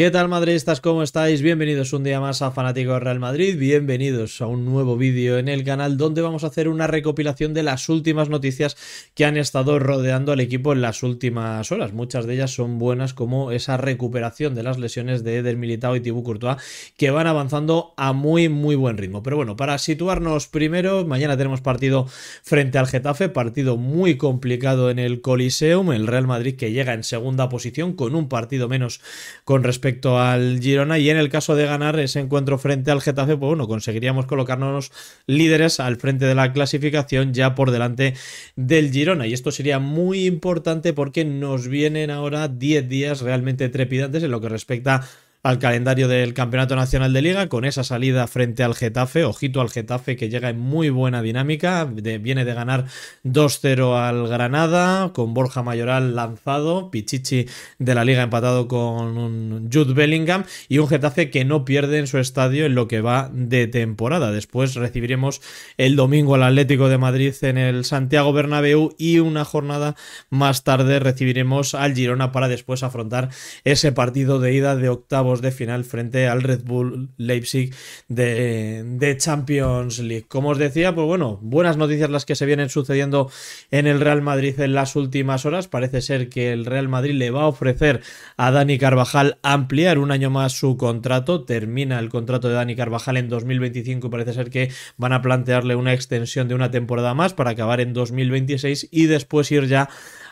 ¿Qué tal madridistas? ¿Cómo estáis? Bienvenidos un día más a Fanático Real Madrid, bienvenidos a un nuevo vídeo en el canal donde vamos a hacer una recopilación de las últimas noticias que han estado rodeando al equipo en las últimas horas. Muchas de ellas son buenas como esa recuperación de las lesiones de Eder Militao y Thibaut Courtois que van avanzando a muy muy buen ritmo. Pero bueno, para situarnos primero, mañana tenemos partido frente al Getafe, partido muy complicado en el Coliseum, el Real Madrid que llega en segunda posición con un partido menos con respecto respecto al Girona y en el caso de ganar ese encuentro frente al Getafe, pues bueno, conseguiríamos colocarnos líderes al frente de la clasificación ya por delante del Girona y esto sería muy importante porque nos vienen ahora 10 días realmente trepidantes en lo que respecta a al calendario del Campeonato Nacional de Liga con esa salida frente al Getafe. Ojito al Getafe que llega en muy buena dinámica, viene de ganar 2-0 al Granada, con Borja Mayoral lanzado, Pichichi de la Liga empatado con un Jude Bellingham y un Getafe que no pierde en su estadio en lo que va de temporada. Después recibiremos el domingo al Atlético de Madrid en el Santiago Bernabéu y una jornada más tarde recibiremos al Girona para después afrontar ese partido de ida de octavo de final frente al Red Bull Leipzig de, Champions League. Como os decía, pues bueno, buenas noticias las que se vienen sucediendo en el Real Madrid en las últimas horas. Parece ser que el Real Madrid le va a ofrecer a Dani Carvajal ampliar un año más su contrato. Termina el contrato de Dani Carvajal en 2025 y parece ser que van a plantearle una extensión de una temporada más para acabar en 2026 y después ir ya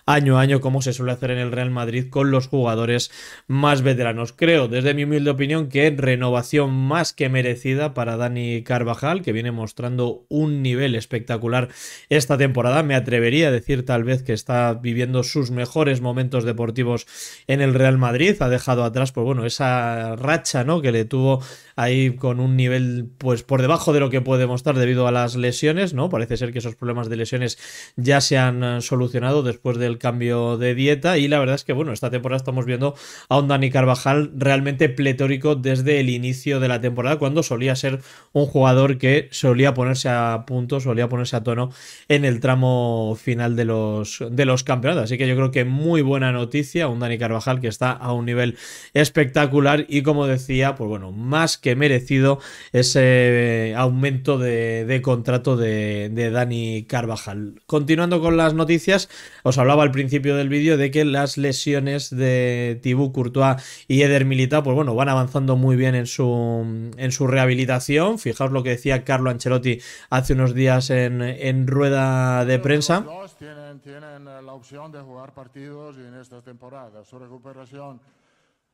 año a año como se suele hacer en el Real Madrid con los jugadores más veteranos. Creo, desde mi humilde opinión, que renovación más que merecida para Dani Carvajal, que viene mostrando un nivel espectacular esta temporada. Me atrevería a decir tal vez que está viviendo sus mejores momentos deportivos en el Real Madrid. Ha dejado atrás, pues bueno, esa racha, ¿no? Que le tuvo ahí con un nivel, pues por debajo de lo que puede mostrar debido a las lesiones, ¿no? Parece ser que esos problemas de lesiones ya se han eh, solucionado después del cambio de dieta y la verdad es que, bueno, esta temporada estamos viendo a un Dani Carvajal realmente pletórico desde el inicio de la temporada, cuando solía ser un jugador que solía ponerse a punto, solía ponerse a tono en el tramo final de los, de los campeonatos. Así que yo creo que muy buena noticia, un Dani Carvajal que está a un nivel espectacular y como decía, pues bueno, más que merecido ese eh, aumento de, contrato de, de Dani Carvajal. Continuando con las noticias, os hablaba principio del vídeo de que las lesiones de Thibaut Courtois y Eder Militao, pues bueno, van avanzando muy bien en su, en su rehabilitación. Fijaos lo que decía Carlo Ancelotti hace unos días en, en rueda de prensa. tienen, tienen eh, la opción de jugar partidos en esta temporada. Su recuperación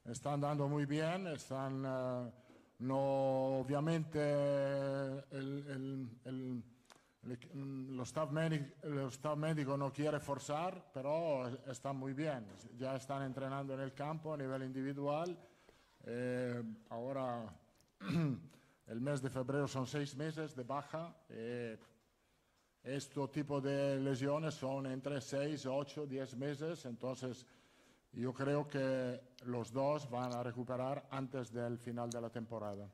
están dando muy bien, están... Eh, no, obviamente el Mm, los staff, médicos médico no quiere forzar, pero están muy bien. Ya están entrenando en el campo a nivel individual. Eh, ahora, el mes de febrero son seis meses de baja. Eh, este tipo de lesiones son entre seis, ocho, diez meses. Entonces, yo creo que los dos van a recuperar antes del final de la temporada.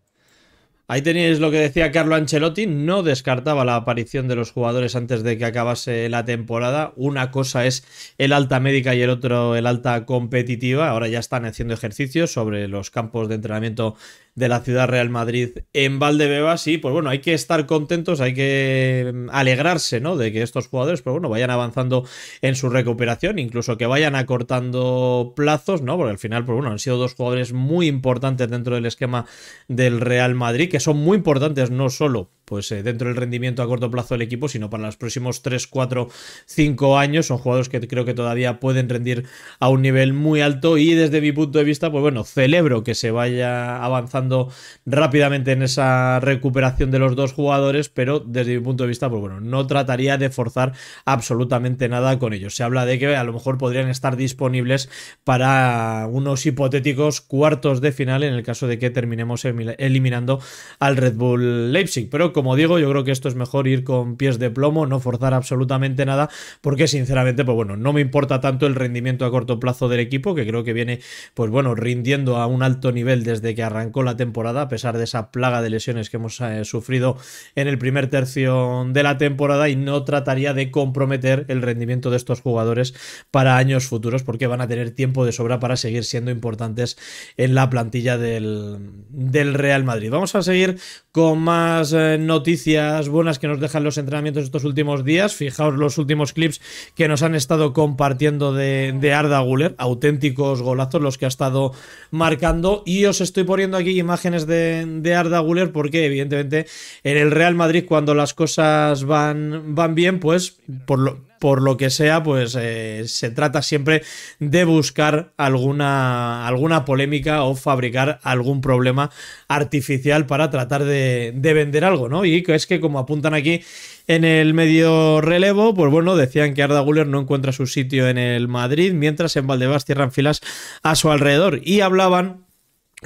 Ahí tenéis lo que decía Carlo Ancelotti, no descartaba la aparición de los jugadores antes de que acabase la temporada. Una cosa es el alta médica y el otro el alta competitiva. Ahora ya están haciendo ejercicios sobre los campos de entrenamiento de la ciudad Real Madrid en Valdebebas y pues bueno, hay que estar contentos, hay que mm, alegrarse, ¿no? De que estos jugadores, pues bueno, vayan avanzando en su recuperación, incluso que vayan acortando plazos, ¿no? Porque al final, pues bueno, han sido dos jugadores muy importantes dentro del esquema del Real Madrid, que son muy importantes no solo pues eh, dentro del rendimiento a corto plazo del equipo, sino para los próximos 3, 4, 5 años. Son jugadores que creo que todavía pueden rendir a un nivel muy alto y desde mi punto de vista, pues bueno, celebro que se vaya avanzando rápidamente en esa recuperación de los dos jugadores, pero desde mi punto de vista, pues bueno, no trataría de forzar absolutamente nada con ellos. Se habla de que a lo mejor podrían estar disponibles para unos hipotéticos cuartos de final en el caso de que terminemos eliminando al Red Bull Leipzig, pero como digo, yo creo que esto es mejor ir con pies de plomo, no forzar absolutamente nada, porque sinceramente, pues bueno, no me importa tanto el rendimiento a corto plazo del equipo, que creo que viene, pues bueno, rindiendo a un alto nivel desde que arrancó la temporada, a pesar de esa plaga de lesiones que hemos eh, sufrido en el primer tercio de la temporada, y no trataría de comprometer el rendimiento de estos jugadores para años futuros, porque van a tener tiempo de sobra para seguir siendo importantes en la plantilla del, Real Madrid. Vamos a seguir con más eh, noticias buenas que nos dejan los entrenamientos estos últimos días. Fijaos los últimos clips que nos han estado compartiendo de, Arda Guller, auténticos golazos los que ha estado marcando. Y os estoy poniendo aquí imágenes de, Arda Guller porque, evidentemente, en el Real Madrid, cuando las cosas van, van bien, pues por lo, por lo que sea, pues eh, se trata siempre de buscar alguna, alguna polémica o fabricar algún problema artificial para tratar de, vender algo, ¿no? Y es que como apuntan aquí en el medio relevo, pues bueno, decían que Arda Guller no encuentra su sitio en el Madrid, mientras en Valdebas cierran filas a su alrededor. Y hablaban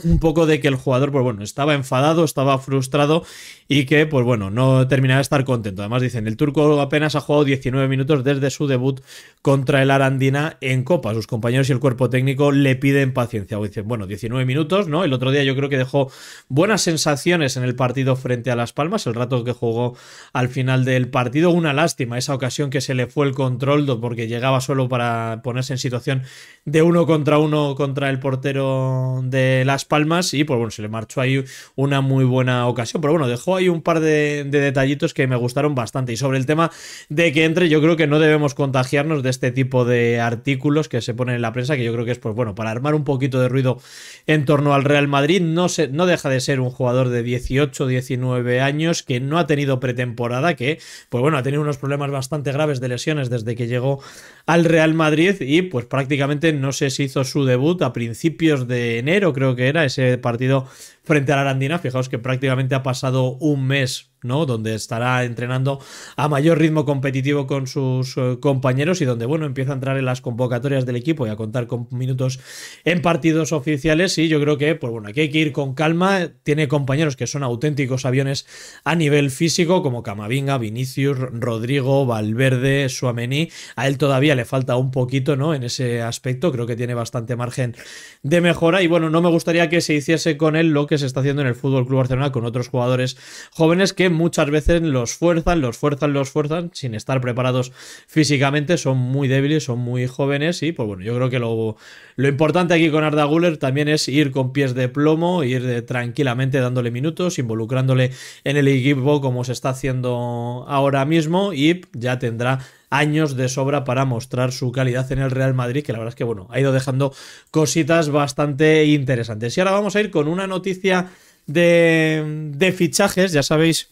un poco de que el jugador, pues bueno, estaba enfadado, estaba frustrado y que, pues bueno, no terminaba de estar contento. Además, dicen, el turco apenas ha jugado 19 minutos desde su debut contra el Arandina en Copa. Sus compañeros y el cuerpo técnico le piden paciencia. dicen, bueno, 19 minutos, ¿no? El otro día yo creo que dejó buenas sensaciones en el partido frente a Las Palmas, el rato que jugó al final del partido. Una lástima esa ocasión que se le fue el control porque llegaba solo para ponerse en situación de uno contra uno contra el portero de Las Palmas y pues bueno, se le marchó ahí una muy buena ocasión. Pero bueno, dejó ahí un par de, detallitos que me gustaron bastante. Y sobre el tema de que entre, yo creo que no debemos contagiarnos de este tipo de artículos que se ponen en la prensa, que yo creo que es pues bueno, para armar un poquito de ruido en torno al Real Madrid. No, se, no deja de ser un jugador de 18, 19 años que no ha tenido pretemporada, que pues bueno, ha tenido unos problemas bastante graves de lesiones desde que llegó al Real Madrid y pues prácticamente no sé si hizo su debut a principios de enero, creo que ese partido frente a la Arandina. Fijaos que prácticamente ha pasado un mes ¿no? Donde estará entrenando a mayor ritmo competitivo con sus eh, compañeros y donde, bueno, empieza a entrar en las convocatorias del equipo y a contar con minutos en partidos oficiales. Y yo creo que, pues bueno, aquí hay que ir con calma. Tiene compañeros que son auténticos aviones a nivel físico, como Camavinga, Vinicius, Rodrigo, Valverde, Suamení. A él todavía le falta un poquito, ¿no? En ese aspecto, creo que tiene bastante margen de mejora. Y bueno, no me gustaría que se hiciese con él lo que se está haciendo en el Fútbol Club Barcelona con otros jugadores jóvenes que muchas veces los fuerzan, los fuerzan, los fuerzan sin estar preparados físicamente, son muy débiles, son muy jóvenes y pues bueno, yo creo que lo, lo importante aquí con Arda Guller también es ir con pies de plomo, ir tranquilamente dándole minutos, involucrándole en el equipo como se está haciendo ahora mismo y ya tendrá años de sobra para mostrar su calidad en el Real Madrid, que la verdad es que bueno, ha ido dejando cositas bastante interesantes. Y ahora vamos a ir con una noticia de fichajes, ya sabéis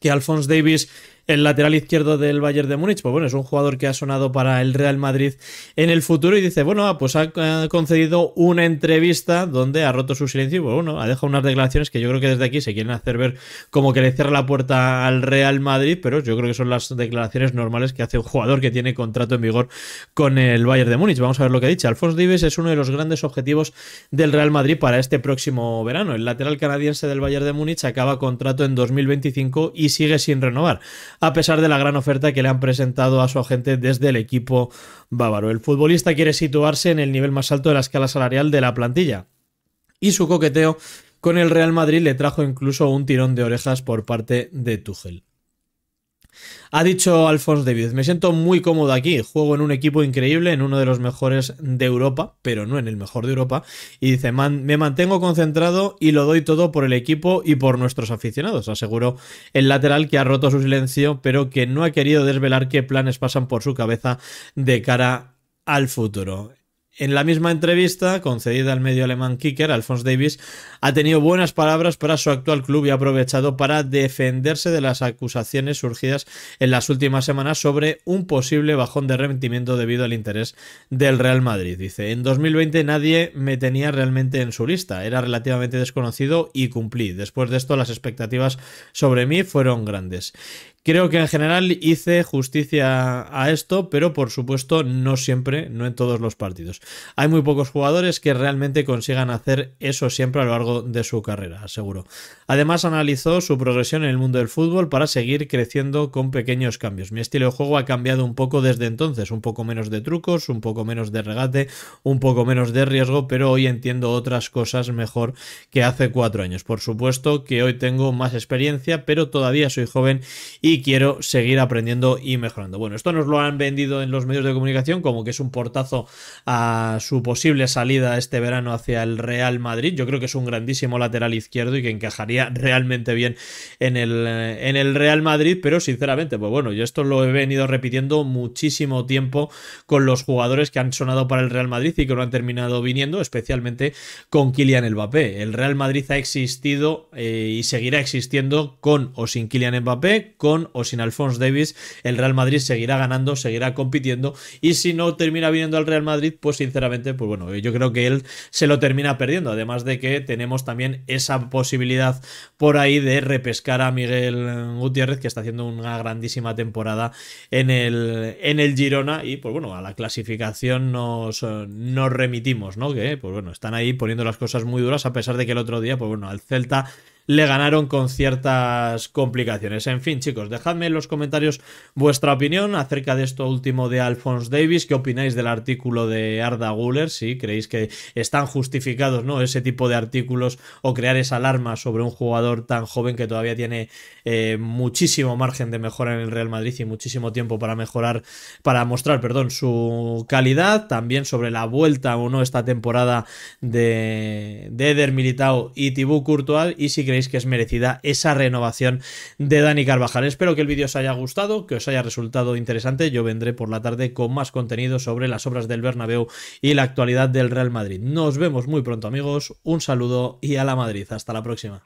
que Alphonse Davis el lateral izquierdo del Bayern de Múnich, pues bueno, es un jugador que ha sonado para el Real Madrid en el futuro y dice, bueno, ah, pues ha eh, concedido una entrevista donde ha roto su silencio y pues bueno, ha dejado unas declaraciones que yo creo que desde aquí se quieren hacer ver como que le cierra la puerta al Real Madrid, pero yo creo que son las declaraciones normales que hace un jugador que tiene contrato en vigor con el Bayern de Múnich. Vamos a ver lo que ha dicho. Alfonso Dives es uno de los grandes objetivos del Real Madrid para este próximo verano. El lateral canadiense del Bayern de Múnich acaba contrato en 2025 y sigue sin renovar a pesar de la gran oferta que le han presentado a su agente desde el equipo bávaro. El futbolista quiere situarse en el nivel más alto de la escala salarial de la plantilla. Y su coqueteo con el Real Madrid le trajo incluso un tirón de orejas por parte de Tuchel. Ha dicho Alphonse David, me siento muy cómodo aquí, juego en un equipo increíble, en uno de los mejores de Europa, pero no en el mejor de Europa, y dice, me mantengo concentrado y lo doy todo por el equipo y por nuestros aficionados, aseguró el lateral que ha roto su silencio, pero que no ha querido desvelar qué planes pasan por su cabeza de cara al futuro. En la misma entrevista concedida al medio alemán Kicker, Alphonse Davis ha tenido buenas palabras para su actual club y ha aprovechado para defenderse de las acusaciones surgidas en las últimas semanas sobre un posible bajón de rendimiento debido al interés del Real Madrid. Dice, en 2020 nadie me tenía realmente en su lista, era relativamente desconocido y cumplí. Después de esto las expectativas sobre mí fueron grandes. Creo que en general hice justicia a esto, pero por supuesto no siempre, no en todos los partidos. Hay muy pocos jugadores que realmente consigan hacer eso siempre a lo largo de su carrera, aseguro. Además analizó su progresión en el mundo del fútbol para seguir creciendo con pequeños cambios. Mi estilo de juego ha cambiado un poco desde entonces, un poco menos de trucos, un poco menos de regate, un poco menos de riesgo, pero hoy entiendo otras cosas mejor que hace cuatro años. Por supuesto que hoy tengo más experiencia, pero todavía soy joven y quiero seguir aprendiendo y mejorando. Bueno, esto nos lo han vendido en los medios de comunicación como que es un portazo a su posible salida este verano hacia el Real Madrid. Yo creo que es un grandísimo lateral izquierdo y que encajaría realmente bien en el, en el Real Madrid, pero sinceramente, pues bueno, yo esto lo he venido repitiendo muchísimo tiempo con los jugadores que han sonado para el Real Madrid y que no han terminado viniendo, especialmente con Kylian Mbappé. El Real Madrid ha existido eh, y seguirá existiendo con o sin Kylian Mbappé, con o sin Alphonse Davis, el Real Madrid seguirá ganando, seguirá compitiendo y si no termina viniendo al Real Madrid, pues sinceramente, pues bueno, yo creo que él se lo termina perdiendo, además de que tenemos también esa posibilidad por ahí de repescar a Miguel Gutiérrez, que está haciendo una grandísima temporada en el, en el Girona y pues bueno, a la clasificación nos, nos remitimos, ¿no? Que pues bueno, están ahí poniendo las cosas muy duras a pesar de que el otro día, pues bueno, al Celta le ganaron con ciertas complicaciones. En fin, chicos, dejadme en los comentarios vuestra opinión acerca de esto último de Alphonse Davis. ¿Qué opináis del artículo de Arda Guller? Si creéis que están justificados ¿no? ese tipo de artículos o crear esa alarma sobre un jugador tan joven que todavía tiene eh, muchísimo margen de mejora en el Real Madrid y muchísimo tiempo para mejorar, para mostrar, perdón, su calidad. También sobre la vuelta o no esta temporada de, Eder Militao y Thibaut Courtois. Y si creéis que es merecida esa renovación de Dani Carvajal. Espero que el vídeo os haya gustado, que os haya resultado interesante. Yo vendré por la tarde con más contenido sobre las obras del Bernabéu y la actualidad del Real Madrid. Nos vemos muy pronto amigos, un saludo y a la Madrid. Hasta la próxima.